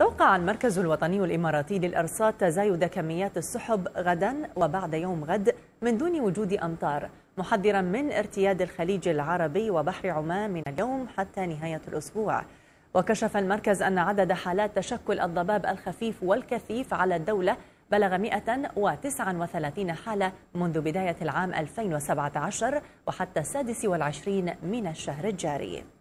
توقع المركز الوطني الإماراتي للأرصاد تزايد كميات السحب غدا وبعد يوم غد من دون وجود أمطار محذرا من ارتياد الخليج العربي وبحر عمان من اليوم حتى نهاية الأسبوع وكشف المركز أن عدد حالات تشكل الضباب الخفيف والكثيف على الدولة بلغ 139 حالة منذ بداية العام 2017 وحتى السادس والعشرين من الشهر الجاري